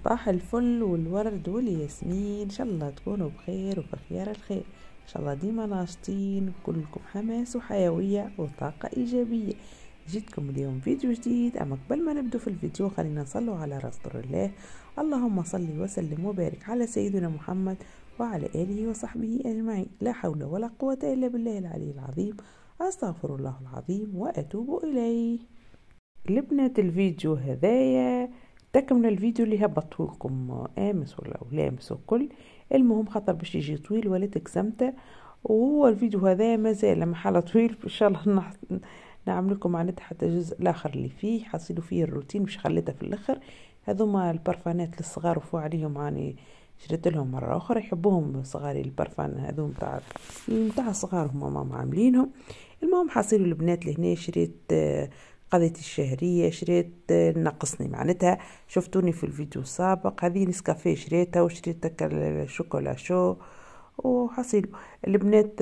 صباح الفل والورد والياسمين ان شاء الله تكونوا بخير وفي خيار الخير ان شاء الله ديما ناشطين كلكم حماس وحيويه وطاقه ايجابيه جيتكم اليوم فيديو جديد اما قبل ما نبدو في الفيديو خلينا نصلوا على رسول الله اللهم صل وسلم وبارك على سيدنا محمد وعلى اله وصحبه اجمعين لا حول ولا قوه الا بالله العلي العظيم استغفر الله العظيم واتوب اليه لبنه الفيديو هذايا تكمل الفيديو اللي هبطه لكم آه، امس ولا لامس وكل المهم خاطر باش يجي طويل ولا تكسمته وهو الفيديو هذا مازال محله طويل ان شاء الله نعمل لكم معناتها حتى الجزء الاخر اللي فيه حصلوا فيه الروتين مش خليته في الاخر هذوما البرفانات للصغار وفوا عليهم هاني شريت لهم مره اخرى يحبوهم صغاري البرفان هذوم نتاع نتاع صغار هما ماما عاملينهم المهم حصلوا البنات لهنا شريت آه، قضيت الشهرية شريت نقصني معناتها شفتوني في الفيديو السابق هذه نسكافيه شريتها وشريت الشوكولا شو وحصيل البنات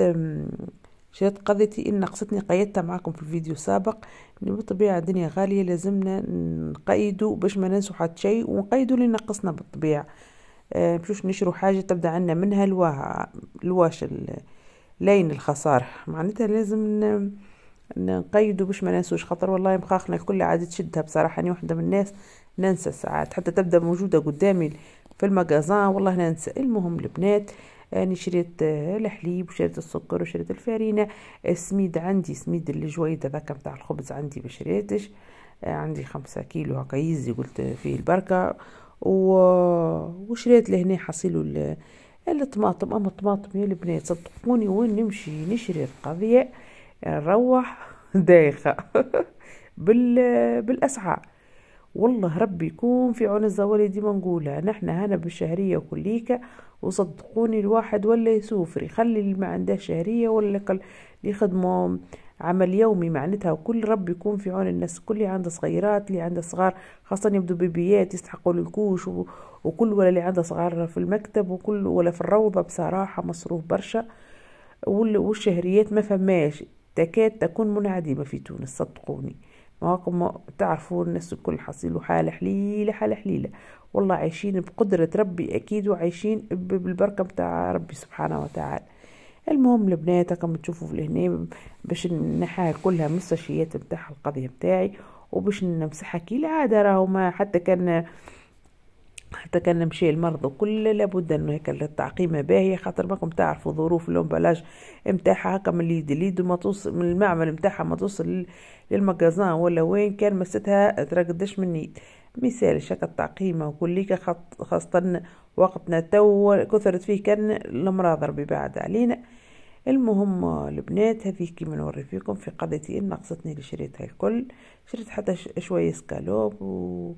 شريت قضيتي إن نقصتني قيدتها معاكم في الفيديو السابق بالطبيعة الدنيا غالية لازمنا نقيدو باش ما ننسو حتى شيء ونقيدو اللي نقصنا بالطبيعة مشوش أه، باش نشرو حاجة تبدأ عنا منها الواها الواش اللين الخسارة معناتها لازم نقيدو باش ما ننسوش خاطر والله مخاخنا الكل عاد تشدها بصراحه انا يعني وحده من الناس ننسى ساعات حتى تبدا موجوده قدامي في المغازان والله ننسى المهم البنات أنا شريت الحليب وشريت السكر وشريت الفارينة السميد عندي سميد الجويد هذاك متاع الخبز عندي ما شريتش عندي خمسة كيلو هكا يزي قلت فيه البركة و... وشريت لهنا حصيلو الطماطم أما الطماطم يا البنات صدقوني وين نمشي نشري القضية نروح يعني دايخة بال... بالاسعار والله ربي يكون في عون الزوالي ديما نقولها نحن هنا بالشهرية كليكا وصدقوني الواحد ولا يسوفري خلي اللي ما عنده شهرية ولا اللي يخدموا عمل يومي معناتها وكل رب يكون في عون الناس كل اللي عنده صغيرات اللي عنده صغار خاصة يبدو بيبيات يستحقوا الكوش وكل ولا اللي عنده صغار في المكتب وكل ولا في الروضة بصراحة مصروف برشا والشهريات ما فماش تكاد تكون منعدمة في تونس صدقوني مواقم تعرفوا الناس الكل حصيلوا حالة حليلة حالة حليلة والله عايشين بقدرة ربي أكيد وعايشين بالبركة متاع ربي سبحانه وتعالى المهم البنات كما تشوفوا في لهنا باش نحاها كلها مستشفيات الساشيات متاعها القضية متاعي وباش نمسحها كي العادة راهو ما حتى كان حتى كان نمشي المرض وكل لابد انه هيك التعقيمه باهيه خاطر ماكم تعرفوا ظروف الامبلاج نتاعها هكا من اليد اليد ما توصل من المعمل نتاعها ما توصل للمجازان ولا وين كان مستها ترقدش من يد مثال هكا التعقيمه وكليك خاصه وقتنا تو كثرت فيه كان الامراض ربي بعد علينا المهم البنات هذه كيما نوري فيكم في قضيتي ان نقصتني اللي شريتها الكل شريت حتى شويه سكالوب و...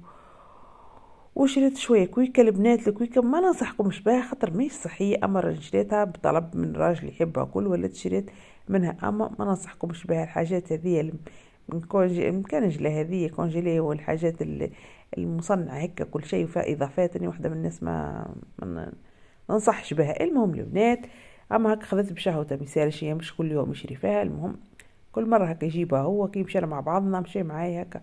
وشريت شويه كويكه البنات الكويكه ما ننصحكمش بها خاطر ماهيش صحيه اما راني شريتها بطلب من راجل يحبها كل ولا شريت منها اما ما ننصحكمش بها الحاجات هذه من كونجي مكانجلة هذه كونجيلي والحاجات المصنعة هكا كل شيء وفيها إضافات أنا واحدة من الناس ما ننصحش بها المهم البنات أما هكا خذت بشهوة مثال شي مش كل يوم يشري فيها المهم كل مرة هكا يجيبها هو كي مشينا مع بعضنا مشي معايا هكا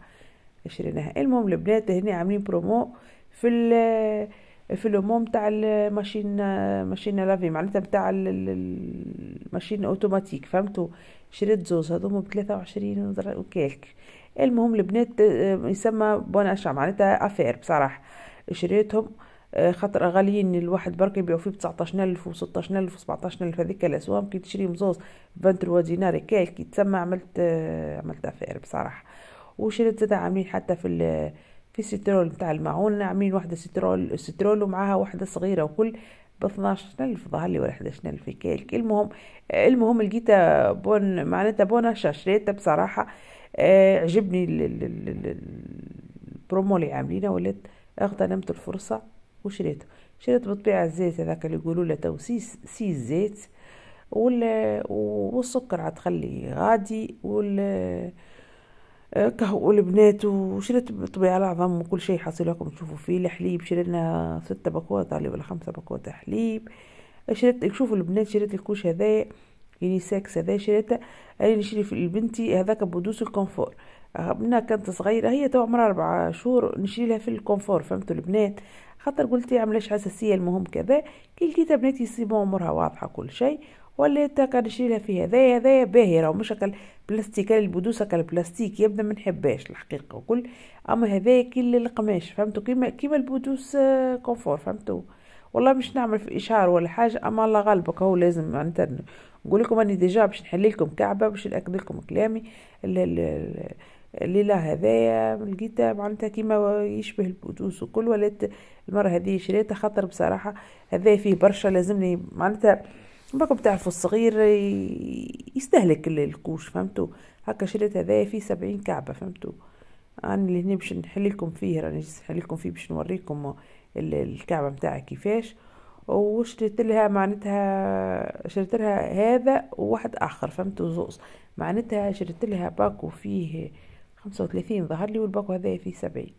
شريناها المهم البنات هنا عاملين برومو في ال في الهموم تاع الماشين ماشين لافي معناتها تاع الماشين اوتوماتيك فهمتوا شريت زوز هذوما بثلاثة وعشرين وكيلك المهم البنات يسمى بون اشا معناتها افير بصراحه شريتهم خاطر غاليين الواحد برك يبيعو فيه ب ألف و ألف و ألف هذيك الأسوام كي تشريهم زوز 23 دينار كيلك تسمى عملت عملت أفير بصراحة وشريت زاد عاملين حتى في في سترول بتاع الماعون عاملين واحدة سترول سترول ومعاها واحدة صغيرة وكل ب 12000 ظهر لي ولا 11000 هيك المهم المهم لقيتها بون معناتها بون شريتها بصراحة آه عجبني البرومو اللي عاملينه ولات اغتنمت الفرصة وشريته شريت بطبيعة الزيت هذاك اللي يقولوا له توسيس سي الزيت والسكر عتخلي غادي وال آه، كهو البنات وشريت طبيعة العظم وكل شيء حاصل لكم تشوفوا فيه الحليب شرينا ستة باكوات علي ولا خمسة باكوات حليب شريت شوفوا البنات شريت الكوش هذا يونيسكس هذا شريته أنا نشري في لبنتي هذاك بدوس الكونفور ابنا كانت صغيرة هي تو عمرها أربع شهور نشري لها في الكونفور فهمتوا البنات خاطر قلتي عملاش حساسية المهم كذا كي لقيتها بناتي سي عمرها أمورها واضحة كل شيء ولا تقرشيلها فيها ذايا ذايا باهي راهو مش هكا البلاستيك البدوسة البلاستيك يبدا منحباش الحقيقة وكل اما هذايا كل القماش فهمتو كيما كيما البودوس آه، كونفور فهمتو والله مش نعمل في اشهار ولا حاجه اما الله غالبك هو لازم معناتها نقول لكم اني ديجا باش نحل لكم كعبه باش ناكد لكم كلامي الليلة هذايا لقيتها معناتها كيما يشبه البودوس وكل ولات المرة هذه شريتها خاطر بصراحة هذايا فيه برشا لازمني معناتها بقى بتعرفوا الصغير يستهلك الكوش فهمتوا هكا شريت هذايا فيه سبعين كعبة فهمتوا انا اللي هنا باش نحل لكم فيه راني جيت نحل لكم فيه باش نوريكم الكعبة متاعها كيفاش وشريت لها معناتها شريت لها هذا وواحد اخر فهمتوا زوز معناتها شريت لها باكو فيه خمسة وثلاثين ظهر لي والباكو هذايا فيه سبعين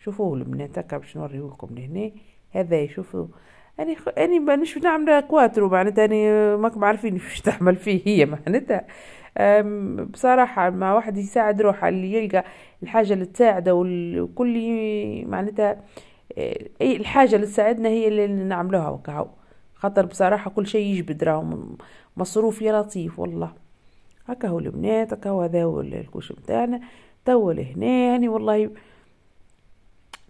شوفوه البنات هكا باش نوريه لكم لهنا هذا شوفوا اني يعني خ... اني يعني مانيش نعمل كواترو معناتها اني يعني، آه، ماكم عارفين واش تعمل فيه هي معناتها بصراحة مع واحد يساعد روحه اللي يلقى الحاجة اللي تساعده والكل معناتها آه، اي الحاجة اللي تساعدنا هي اللي نعملوها وكهو خاطر بصراحة كل شيء يجبد راهو مصروف يا لطيف والله هكا هو البنات هكا هو هذا الكوش بتاعنا توا لهنا يعني والله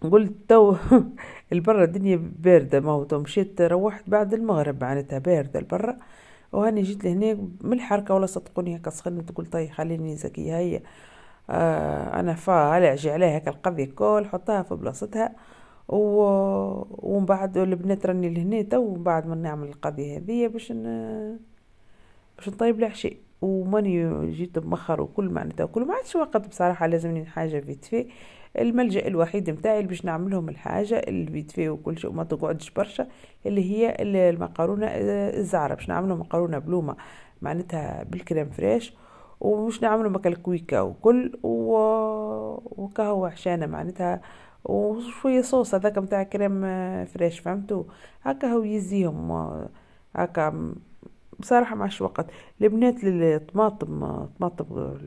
قلت تو البرة الدنيا باردة ما هو مشيت روحت بعد المغرب معناتها باردة البرة وهاني جيت لهنا من الحركة ولا صدقوني هكا سخنت قلت طيب خليني زكي هيا آه أنا فا ألعجي عليها هكا القضية الكل حطها في بلاصتها و... ومن بعد البنات راني لهنا تو بعد ما نعمل القضية هذه باش ن... باش نطيب العشاء وماني جيت مخر وكل معناتها وكل ما عادش وقت بصراحه لازمني حاجه فيت في الملجا الوحيد نتاعي باش نعملهم الحاجه اللي في وكل شيء وما تقعدش برشا اللي هي المقارونه الزعره آه، باش نعملهم مقارونه بلومه معناتها بالكريم فريش ومش نعملوا مكا الكويكه وكل و... وكهوة عشانه معناتها وشويه صوص هذاك نتاع كريم آه، فريش فهمتوا هكا هو يزيهم آه، هكا بصراحة معش وقت البنات الطماطم طماطم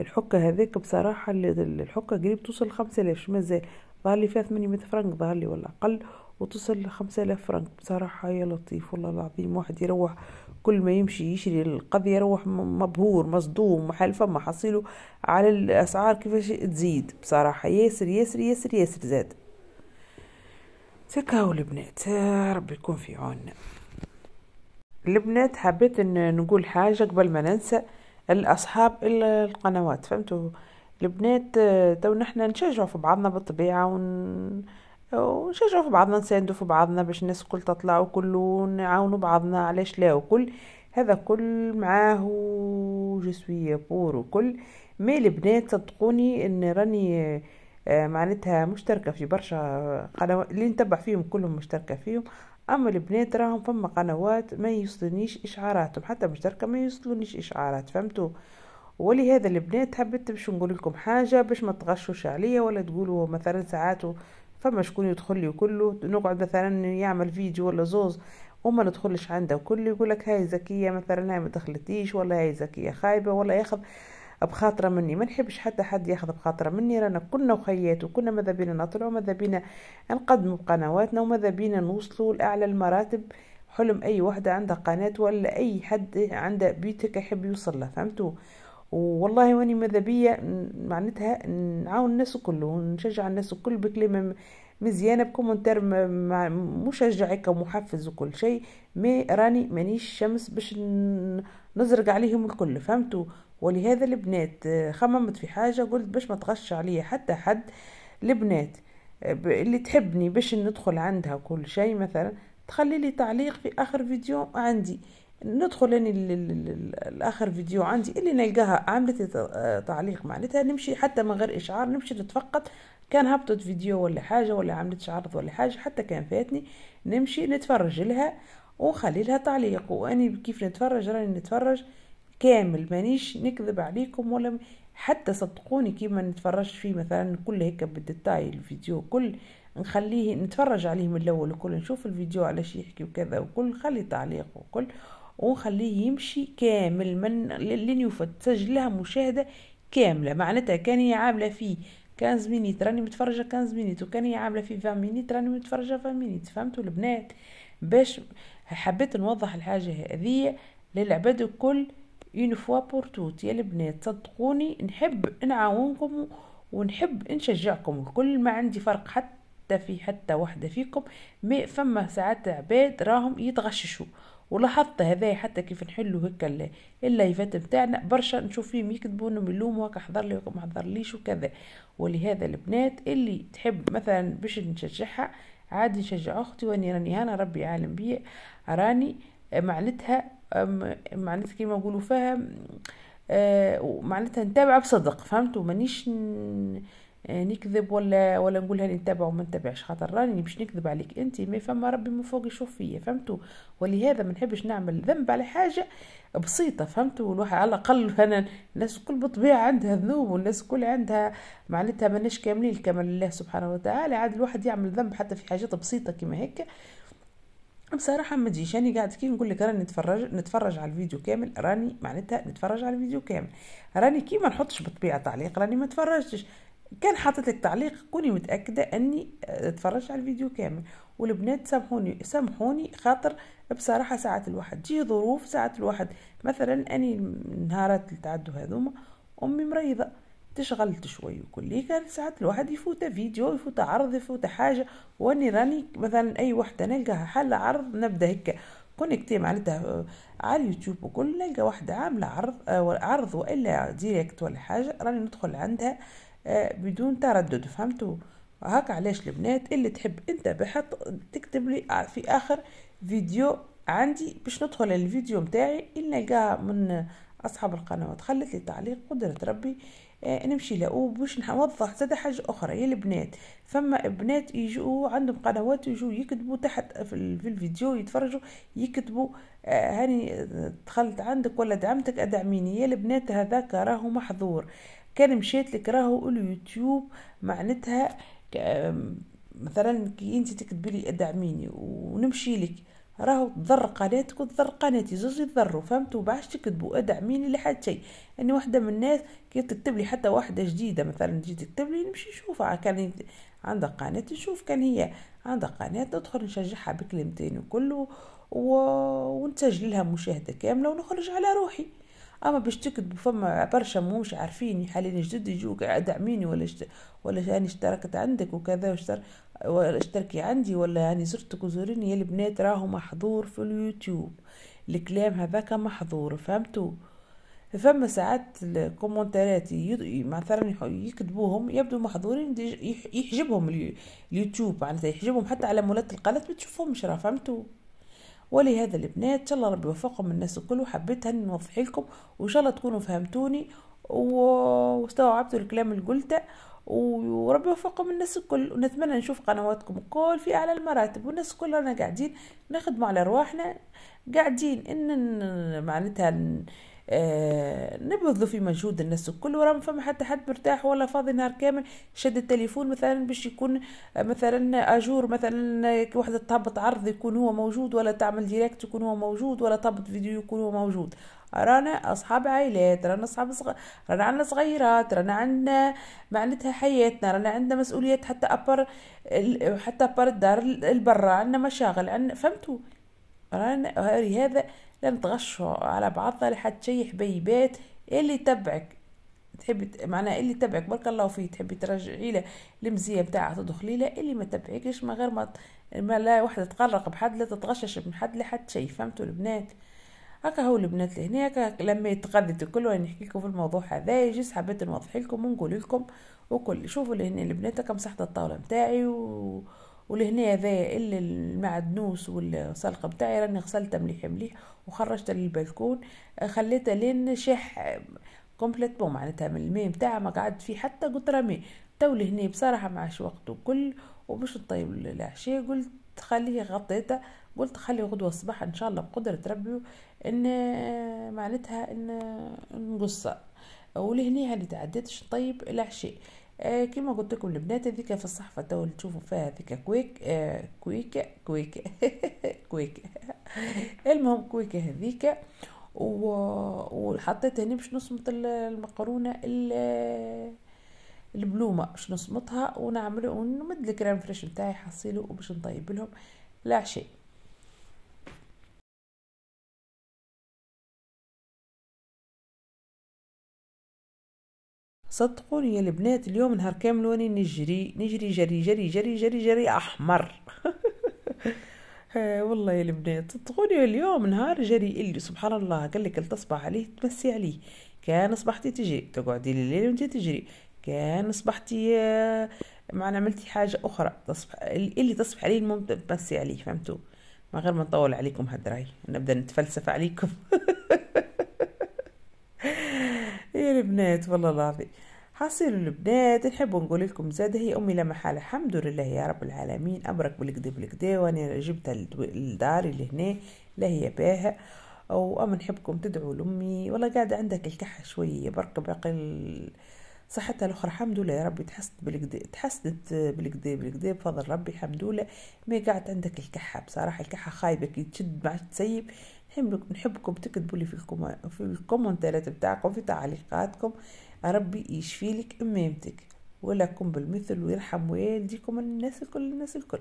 الحكة هذيك بصراحة الحكة قريب توصل خمسة آلاف مازال ظهر لي فيها ثمانية فرنك ظهر لي ولا أقل وتوصل خمسة آلاف فرنك بصراحة يا لطيف والله العظيم واحد يروح كل ما يمشي يشري القضية يروح مبهور مصدوم محل فما حصيله على الأسعار كيفاش تزيد بصراحة ياسر ياسر ياسر ياسر زاد تكاو البنات ربي يكون في عوننا البنات حبيت ان نقول حاجة قبل ما ننسى الأصحاب القنوات فهمتوا البنات آه، تو نحنا نشجعوا في بعضنا بالطبيعة ون... ونشجعوا في بعضنا نساندوا في بعضنا باش الناس الكل تطلع وكل ونعاونوا بعضنا علاش لا وكل هذا كل معاه جسوية بور وكل ما البنات صدقوني ان راني آه، معناتها مشتركة في برشا قنوات اللي نتبع فيهم كلهم مشتركة فيهم اما البنات راهم فما قنوات ما يوصلنيش اشعاراتهم حتى مشتركه ما يوصلونيش اشعارات فهمتوا ولهذا البنات حبيت باش نقول لكم حاجه باش ما تغشوش عليا ولا تقولوا مثلا ساعات فما شكون يدخل لي وكله نقعد مثلا يعمل فيديو ولا زوز وما ندخلش عنده وكل يقول لك هاي زكيه مثلا هاي ما دخلتيش ولا هاي زكيه خايبه ولا ياخذ بخاطره مني ما نحبش حتى حد ياخذ بخاطره مني رانا كلنا وخيات وكنا ماذا بينا نطلع ماذا بينا نقدموا بقنواتنا وماذا بينا نوصلوا لاعلى المراتب حلم اي وحده عندها قناه ولا اي حد عنده بيتك يحب يوصل له فهمتوا والله واني ماذا بيا معناتها نعاون الناس الكل ونشجع الناس الكل بكلمه مزيانه بكومنتر مشجع ومحفز وكل شيء مي راني مانيش شمس باش نزرق عليهم الكل فهمتوا ولهذا البنات آه، خممت في حاجة قلت باش ما تغش عليا حتى حد البنات آه، اللي تحبني باش ندخل عندها كل شيء مثلا تخلي لي تعليق في اخر فيديو عندي ندخل اني الاخر فيديو عندي اللي نلقاها عملت آه، تعليق معناتها نمشي حتى من غير اشعار نمشي نتفقد كان هبطت فيديو ولا حاجه ولا عملت عرض ولا حاجه حتى كان فاتني نمشي نتفرج لها وخلي لها تعليق واني كيف نتفرج راني نتفرج كامل مانيش نكذب عليكم ولا حتى صدقوني كي ما نتفرجش فيه مثلا كل هيك بالدتاي الفيديو كل نخليه نتفرج عليه من الاول وكل نشوف الفيديو على شي يحكي وكذا وكل نخلي تعليق وكل ونخليه يمشي كامل من لين يفوت تسجلها مشاهده كامله معناتها كان هي عامله فيه 15 مينيت راني متفرجه 15 مينيت وكان هي عامله فيه 20 مينيت راني متفرجه 20 مينيت فهمتوا البنات باش حبيت نوضح الحاجه هذه للعباد الكل اون فوا بور توت يا البنات صدقوني نحب نعاونكم ونحب نشجعكم الكل ما عندي فرق حتى في حتى وحده فيكم ما فما ساعات عباد راهم يتغششوا ولاحظت هذا حتى كيف نحلو هكا اللايفات بتاعنا برشا نشوف فيهم يكتبوا انهم يلوموا هكا حضر لي وما حضرليش وكذا ولهذا البنات اللي تحب مثلا باش نشجعها عادي نشجع أختي واني راني هنا ربي عالم بي راني آه، معلتها معناتها كيما نقولوا فيها آه، معلتها نتابعه بصدق فهمتوا مانيش آه، نكذب ولا ولا نقول هاني نتابع وما نتابعش خاطر راني مش نكذب عليك انت ما فما ربي من فوق يشوف فيا فهمتوا ولهذا ما نحبش نعمل ذنب على حاجه بسيطه فهمتوا الواحد على الاقل انا الناس الكل بالطبيعه عندها ذنوب والناس الكل عندها معناتها ماناش كاملين كما لله سبحانه وتعالى عاد الواحد يعمل ذنب حتى في حاجات بسيطه كما هيك بصراحة ما تجيش أنا قاعد كي نقول لك راني نتفرج نتفرج على الفيديو كامل راني معناتها نتفرج على الفيديو كامل راني كي ما نحطش بطبيعة تعليق راني ما تفرجتش كان حاطط لك تعليق كوني متاكده اني آه، اتفرجت على الفيديو كامل والبنات سامحوني سامحوني خاطر بصراحه ساعات الواحد تجي ظروف ساعات الواحد مثلا اني نهارات اللي هذوما امي مريضه تشغلت شوي وكل كان ساعات الواحد يفوت فيديو يفوت عرض يفوت حاجه واني راني مثلا اي وحده نلقاها حل عرض نبدا هكا كونكتي معناتها آه، على اليوتيوب وكل نلقى واحدة عاملة عرض آه، عرض والا ديريكت ولا حاجة راني ندخل عندها آه، بدون تردد فهمتوا هاك علاش البنات اللي تحب بحط تكتب لي آه، في اخر فيديو عندي باش ندخل الفيديو متاعي اللي نلقاها من اصحاب القنوات خلت لي تعليق قدره ربي آه نمشي لأو وباش نوضح زادا حاجه اخرى يا البنات فما بنات يجوا عندهم قنوات يجوا يكتبوا تحت في الفيديو يتفرجوا يكتبوا آه هاني آه، دخلت عندك ولا دعمتك ادعميني يا البنات هذاك راهو محظور كان مشيت لك راهو اليوتيوب معناتها مثلا كي انت تكتبي لي ادعميني ونمشي لك راهو تضر قناتك وتضر قناتي زوج يضروا فهمتوا باش تكتبوا ادعميني لحد شيء اني يعني وحده من الناس كي تكتب لي حتى واحده جديده مثلا تجي تكتب لي نمشي نشوفها كان عندها قناه نشوف كان هي عندها قناه ندخل نشجعها بكلمتين وكله و... ونسجل لها مشاهده كامله ونخرج على روحي اما باش تكتب فما برشا موش عارفين حاليا جدد يجوك دعميني ولا شت... ولا يعني اشتركت عندك وكذا واشتر اشتركي عندي ولا يعني زرتك وزوريني يا البنات راهو محظور في اليوتيوب الكلام هذاك محظور فهمتوا فما ساعات الكومنتارات يد... مثلا يكتبوهم يبدو محظورين يحجبهم اليوتيوب معناتها يحجبهم حتى على مولات القناه ما تشوفهمش راه فهمتوا ولهذا البنات ان شاء الله ربي يوفقهم الناس الكل وحبيت هن نوضح لكم وان شاء الله تكونوا فهمتوني واستوعبتوا الكلام اللي قلته وربي يوفقهم الناس الكل ونتمنى نشوف قنواتكم الكل في اعلى المراتب والناس الكل رانا قاعدين نخدموا على رواحنا قاعدين ان معناتها آه نبذوا في مجهود الناس الكل وراهم فما حتى حد مرتاح ولا فاضي نهار كامل شد التليفون مثلا باش يكون آه، مثلا اجور مثلا وحده تهبط عرض يكون هو موجود ولا تعمل ديريكت يكون هو موجود ولا تهبط فيديو يكون هو موجود رانا اصحاب عائلات رانا اصحاب صغ... رانا عندنا صغيرات رانا عندنا معناتها حياتنا رانا عندنا مسؤوليات حتى ابر حتى ابر الدار البرا عندنا مشاغل عندنا فهمتوا رانا هذا لازم تغشوا على بعضها لحد شيح بي بيت اللي تبعك تحبي معناها اللي تبعك بارك الله فيه تحبي ترجعي له المزيه بتاعها تدخلي له اللي ما تبعكش ما غير ما, ما لا وحده تقرق بحد لا تتغشش من حد لحد شيء فهمتوا البنات هكا هو البنات لهنا هكا لما تغذت الكل وانا نحكي لكم في الموضوع هذا جيس حبيت نوضح لكم ونقول لكم وكل شوفوا لهنا البنات هكا مسحت الطاوله نتاعي و... ولهنا هذا اللي المعدنوس والسلقه بتاعي راني غسلتها مليح مليح وخرجتها للبلكون آه، خليتها لين شح كومبليت آه، بو معناتها من الماء متاعها ما قعد فيه حتى قطره ماء تو لهنا بصراحه معاش وقته كل وباش نطيب العشاء قلت خليه غطيته قلت خلي غدوه الصباح ان شاء الله بقدره ربي ان آه، معناتها ان نقصها ولهنا اللي تعديتش نطيب العشاء آه كما قلت لكم البنات هذيك في الصحفه تو تشوفوا فيها هذيك كويك آه كويك كويك كويك المهم كويك هذيك وحطيت هنا باش نصمت المقرونه البلومه باش نصمتها ونعمل ونمد الكريم فريش نتاعي حصيله وباش نطيب لهم العشاء صدقوني يا البنات اليوم نهار كامل واني نجري نجري جري جري جري جري جري احمر آه، والله يا البنات صدقوني اليوم نهار جري اللي سبحان الله قال لك تصبح عليه تمسي عليه كان صبحتي تجري تقعدي الليل وانت تجري كان صبحتي آه، معنا عملتي حاجة أخرى تصبح اللي تصبح عليه المهم تمسي عليه فهمتوا من غير ما نطول عليكم هالدراي نبدأ نتفلسف عليكم البنات والله العظيم حاصل البنات نحب نقول لكم زاد هي امي لا محاله الحمد لله يا رب العالمين ابرك بالكدا بالكدا وانا جبتها لداري لهنا لا هي او واما نحبكم تدعوا لامي والله قاعده عندك الكحه شويه برك باقي صحتها الاخرى الحمد لله يا ربي تحسنت بالكدا تحسنت بالكدا بالكدا بفضل ربي الحمد لله ما قاعد عندك الكحه بصراحه الكحه خايبه كي تشد ما تسيب نحبكم تكتبوا لي في في الكومنتات بتاعكم في تعليقاتكم ربي يشفي لك امامتك ولكم بالمثل ويرحم والديكم الناس الكل الناس الكل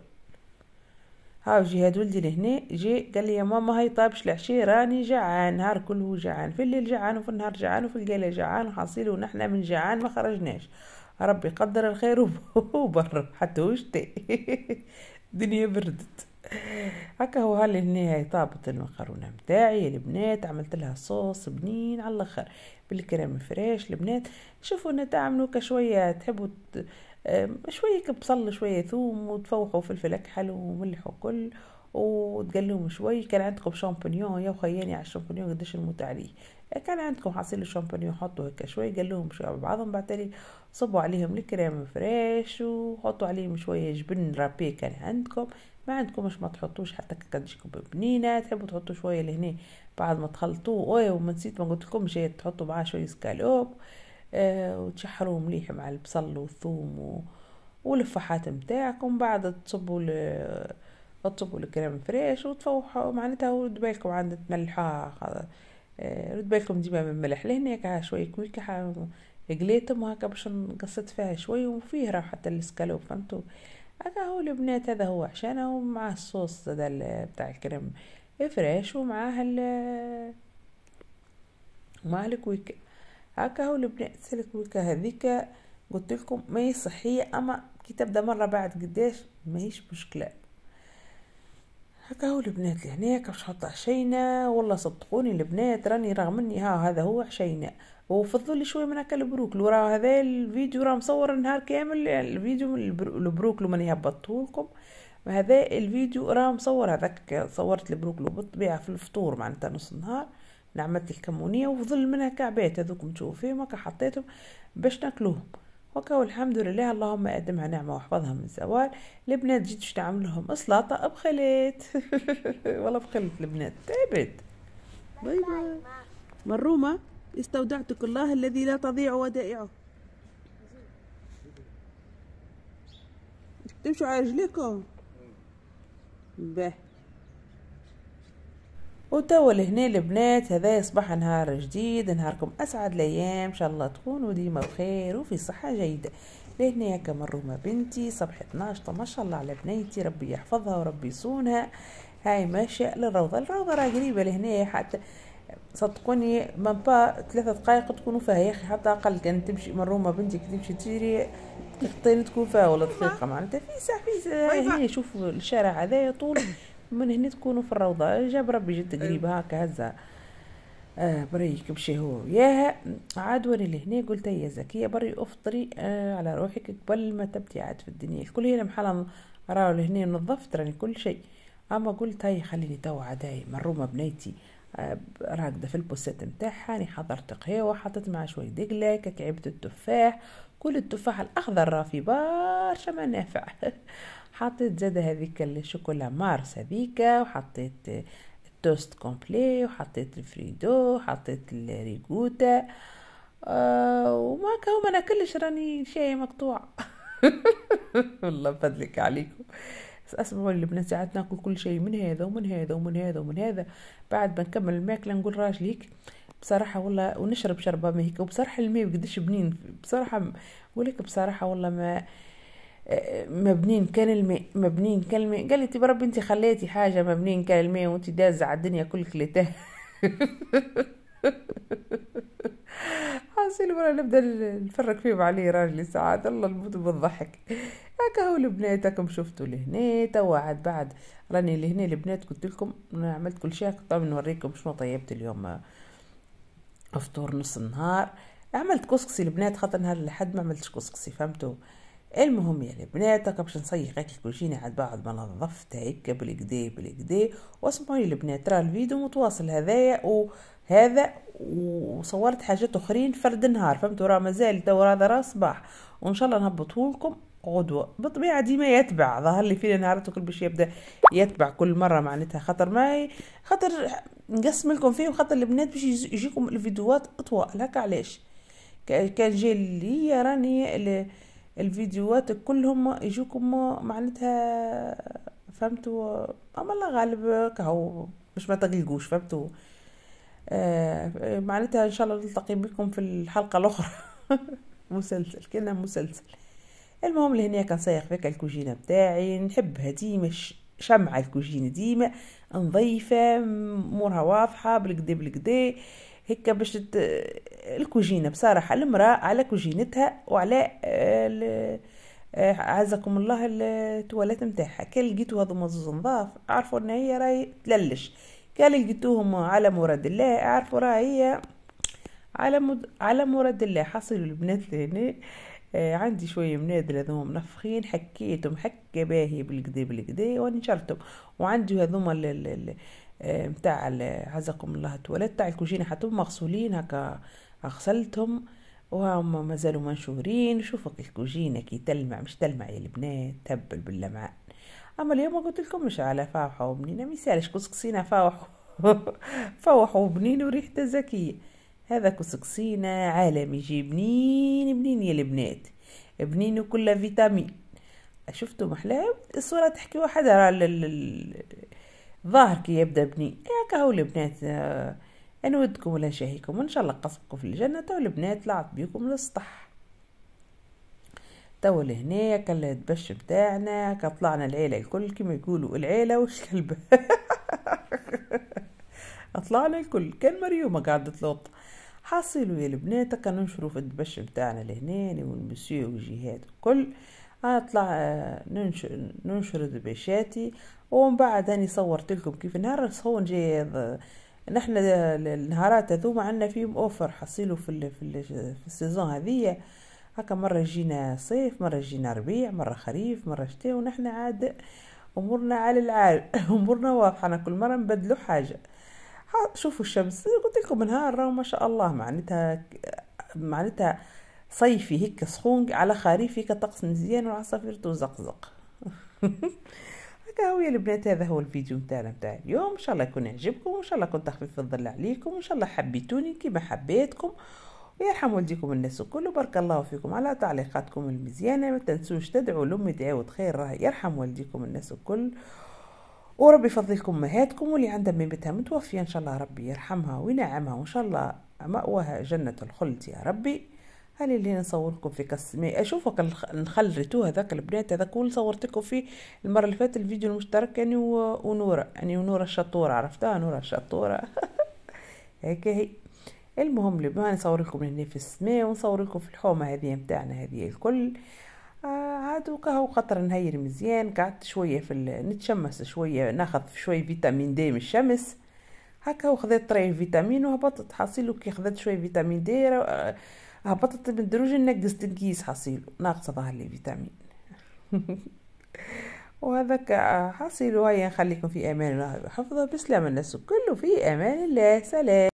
هاو جهاد ولدي لهنا جي قال لي يا ماما هاي طابش العشيه راني جعان نهار كله جعان في الليل جعان وفي النهار جعان وفي القاله جعان وحاصيل ونحنا من جعان ما خرجناش ربي قدر الخير وبر حتى وشتي الدنيا بردت هكا هو هالي هنا طابت المكرونه متاعي البنات عملت لها صوص بنين على الاخر بالكريم فريش البنات شوفوا انا تعملوا كشويه تحبوا شويه بصل شويه ثوم وتفوحوا فلفل اكحل وملح وكل وتقلوهم شوي كان عندكم شامبينيون يا خياني على الشامبينيون قداش نموت عليه كان عندكم عصير الشامبينيون حطوا هكا شوي قلوهم شوي على بعضهم بعتلي صبوا عليهم الكريم فريش وحطوا عليهم شويه جبن رابي كان عندكم ما عندكمش ما تحطوش حتى كتجيكم بنينه تحبوا تحطوا شويه لهنا بعد ما تخلطوه اوي وما نسيت ما قلت لكمش إيه، تحطوا معاه شويه سكالوب آه وتشحروه مليح مع البصل والثوم و... والفحات نتاعكم بعد تصبوا ل... تصبوا الكريم فريش وتفوحوا معناتها ورد بالكم عند تملحوها آه رد بالكم ديما من الملح لهنا شويه كويكه قليتهم هكا باش نقصت فيها شوي وفيه راحة السكالوب فهمتوا هو البنات هذا هو عشانه مع الصوص هذا بتاع الكريم فريش ومعاه ال ومع الكويكة هو البنات الكويكة هذيك قلت لكم ما هي صحية أما كي تبدا مرة بعد قداش ما هيش مشكلة هكا هو البنات لهناك باش حط عشينا والله صدقوني البنات راني رغم اني ها هذا هو عشينا وفضل لي شويه من هكا البروك وراه هذا الفيديو راه مصور نهار كامل الفيديو من لو ماني هبطته لكم هذا الفيديو راه مصور هذاك صورت البروكلو بالطبيعه في الفطور معناتها نص النهار نعملت الكمونيه وفضل منها كعبات هذوك تشوفوهم هكا حطيتهم باش ناكلوهم وقالوا الحمد لله اللهم قدمها نعمة واحفظها من زوال البنات جيت باش نعمل لهم اصلاطة بخلت والله بخلت البنات تعبت باي باي مرومة استودعتك الله الذي لا تضيع ودائعه تمشوا على رجليكم باه وتوا لهنا البنات هذا يصبح نهار جديد نهاركم اسعد الايام ان شاء الله تكونوا ديما بخير وفي صحه جيده لهنا هكا مرومه بنتي صبح 12 ما شاء الله على بنيتي ربي يحفظها وربي يصونها هاي ماشي للروضه الروضه راه قريبه لهنا حتى صدقوني من با ثلاثة دقائق تكونوا فيها يا اخي حتى اقل كان تمشي مرومه بنتي كي تمشي تجري دقيقتين تكون فيها ولا دقيقه معناتها في ساعه في ساعه هنا شوفوا الشارع هذايا طول من هنا تكونوا في الروضه جاب ربي جد قريب أيوه. هاكا هزا آه بريك بشي هو يا عدوني لهنا قلت يا زكيه بري افطري آه على روحك قبل ما تبدي عاد في الدنيا الكل هنا محل راهو لهنا نظفت راني كل شيء اما قلت هاي خليني توا عداي مرومه بنيتي آه، راقده في البوسات نتاعها راني حضرت قهوه حطيت معها شويه دقله كعبت التفاح كل التفاح الاخضر راه في برشا منافع حطيت زادة هذيك الشوكولا مارس هذيك وحطيت التوست كومبلي وحطيت الفريدو وحطيت الريكوتا آه، وما كهو ما ناكلش راني شاي مقطوع والله فضلك عليكم اسمعوا اللي البنات ساعات ناكل كل شيء من هذا ومن هذا ومن هذا ومن هذا بعد ما نكمل الماكله نقول راجليك بصراحه والله ونشرب شربه ما هيك وبصراحه الماء قديش بنين بصراحه نقول لك بصراحه والله ما مبنين كلمة مبنين كلمة قالت يا طيب ربي انت خليتي حاجة مبنين كلمة وانت دازة على الدنيا كل كليتها حاسين ولا نبدا نفرق فيهم عليه راجلي ساعات الله الموت بالضحك هكا هو البنات هاكم شفتوا لهنا توا عاد بعد راني لهنا البنات قلت لكم عملت كل شيء كنت نوريكم شنو طيبت اليوم فطور نص النهار عملت كسكسي البنات خاطر نهار الاحد ما عملتش كسكسي فهمتوا المهم يا البنات باش نصيغ هكا الكوجينة عاد بعد ما نظفتها هكا بالقدا بالقدا واسمعوا لي البنات راه الفيديو متواصل هذايا وهذا وصورت حاجات اخرين فرد نهار فهمتوا راه مازال تو هذا راه صباح وان شاء الله نهبطه لكم غدوة بطبيعة ديما يتبع ظهر لي فينا نهار كل باش يبدا يتبع كل مرة معناتها خاطر ما خاطر نقسم لكم فيه وخاطر البنات باش يجيكم الفيديوهات اطوال هكا علاش كان جاي ليا راني الفيديوهات كلهم يجوكم معناتها فهمتوا اما الله غالب كهو باش ما تقلقوش فهمتوا آه معناتها ان شاء الله نلتقي بكم في الحلقه الاخرى مسلسل كنا مسلسل المهم لهنا سايق فيك الكوجينه بتاعي نحبها ديما شمعه الكوجينه ديما نظيفه امورها واضحه بالكدا آه هيك باش الكوجينه بصراحه المراه على كوجينتها وعلى آه، آه، عزكم الله التواليت نتاعها كان لقيتو هذوما زوز نظاف عرفوا ان هي راهي تللش كان لقيتوهم على مراد الله عرفوا راهي هي على مد... على مراد الله حصلوا البنات هنا آه عندي شويه منادل هذوما منفخين حكيتهم حكه باهي بالكدا بالكدا ونشرتهم وعندي هذوما متاع عزكم الله التواليت تاع الكوجينة حطوهم مغسولين هكا غسلتهم وهم مازالوا منشورين شوفك الكوجينة كي تلمع مش تلمع يا البنات تهبل باللمعان اما اليوم قلت لكم مش على فاوحة وبنينة ميسالش كسكسينة فاوح فاوح وبنين وريحة زكية هذا كسكسينة عالمي يجي بنين بنين يا البنات بنين وكل فيتامين شفتوا محلاها الصورة تحكي وحدها ظاهر كي يبدا بني هكا هو البنات آه، ودكم ولا شاهيكم وان شاء الله قصبكم في الجنه تو البنات لعب بيكم للسطح تو لهنا كل الدبش بتاعنا كطلعنا العيله الكل كما يقولوا العيله وش كلب طلعنا الكل كان مريومه قاعده تلط حاصلوا يا البنات نشرو في الدبش بتاعنا لهنا والمسيو وجهات الكل آه، طلع آه، ننشر ننشر دبشاتي ومن بعد هاني صورت لكم كيف نهار صهون جاي نحن النهارات هذوما عندنا فيهم اوفر حصيلو في ال في, ال في السيزون هذية هكا مرة جينا صيف مرة جينا ربيع مرة خريف مرة شتاء ونحن عاد امورنا على العال امورنا واضحة أنا كل مرة نبدلو حاجة شوفوا الشمس قلت لكم نهار راهو ما شاء الله معناتها معناتها صيفي هيك سخون على خريفي كطقس مزيان والعصافير تزقزق هكا هو يا البنات هذا هو الفيديو نتاعنا نتاع اليوم ان شاء الله يكون يعجبكم وان شاء الله يكون تخفيف الظل عليكم وان شاء الله حبيتوني كما حبيتكم ويرحم والديكم الناس الكل وبارك الله فيكم على تعليقاتكم المزيانه ما تنسوش تدعوا لامي تعاود خير راه يرحم والديكم الناس الكل وربي يفضلكم امهاتكم واللي عندها ميمتها متوفيه ان شاء الله ربي يرحمها وينعمها وان شاء الله مأواها جنة الخلد يا ربي هل اللي نصوركم صوركم في كسمة اشوفك نخلتو هذاك البنات هذا كل صورتكم فيه المره اللي فاتت الفيديو المشترك يعني ونوره يعني ونوره الشطوره عرفتها نوره الشطوره هيك هي المهم اللي بغينا نصور لكم هنا في السماء ونصور لكم في الحومه هذه متاعنا هذه الكل آه، عادو كهو قطر نهير مزيان قعدت شويه في ال... نتشمس شويه ناخذ شويه فيتامين دي من الشمس هكا وخذت طري فيتامين وهبطت حاصلو كي خذت شويه فيتامين دي هبطت الدروج نقصت القيس حصيل ناقصة ظهر لي فيتامين وهذاك حصيل هيا نخليكم في أمان الله وحفظه بسلام الناس كله في أمان الله سلام